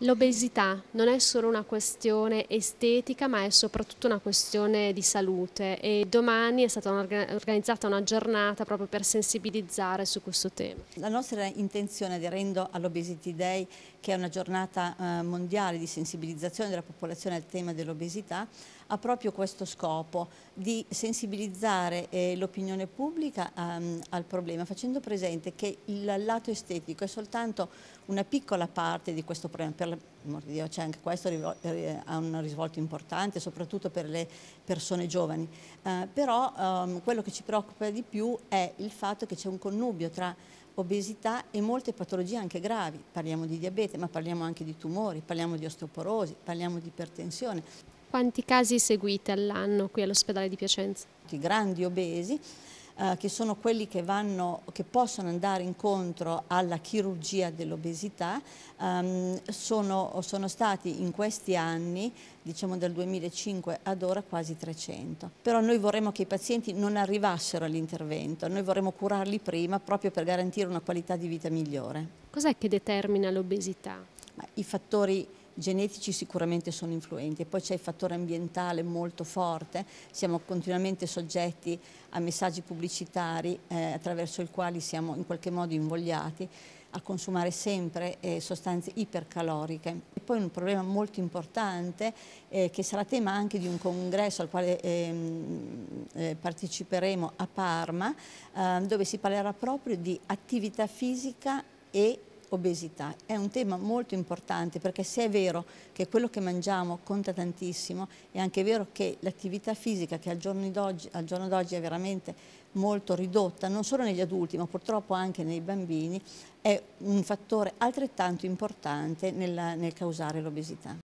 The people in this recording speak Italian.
L'obesità non è solo una questione estetica ma è soprattutto una questione di salute e domani è stata organizzata una giornata proprio per sensibilizzare su questo tema. La nostra intenzione aderendo all'Obesity Day che è una giornata eh, mondiale di sensibilizzazione della popolazione al tema dell'obesità ha proprio questo scopo di sensibilizzare eh, l'opinione pubblica ehm, al problema facendo presente che il lato estetico è soltanto una piccola parte di questo problema per l'amor di Dio, cioè anche questo eh, ha un risvolto importante, soprattutto per le persone giovani. Eh, però ehm, quello che ci preoccupa di più è il fatto che c'è un connubio tra obesità e molte patologie anche gravi. Parliamo di diabete, ma parliamo anche di tumori, parliamo di osteoporosi, parliamo di ipertensione. Quanti casi seguite all'anno qui all'ospedale di Piacenza? Di grandi obesi, eh, che sono quelli che, vanno, che, possono andare incontro alla chirurgia dell'obesità, ehm, sono, sono stati in questi anni diciamo dal 2005 ad ora quasi 300. Però noi vorremmo che i pazienti non arrivassero all'intervento, noi vorremmo curarli prima proprio per garantire una qualità di vita migliore. Cos'è che determina l'obesità? I fattori genetici sicuramente sono influenti e poi c'è il fattore ambientale molto forte, siamo continuamente soggetti a messaggi pubblicitari eh, attraverso i quali siamo in qualche modo invogliati a consumare sempre eh, sostanze ipercaloriche. E poi un problema molto importante eh, che sarà tema anche di un congresso al quale ehm, eh, parteciperemo a Parma eh, dove si parlerà proprio di attività fisica e obesità. È un tema molto importante perché se è vero che quello che mangiamo conta tantissimo, è anche vero che l'attività fisica che al giorno d'oggi è veramente molto ridotta, non solo negli adulti ma purtroppo anche nei bambini, è un fattore altrettanto importante nel, nel causare l'obesità.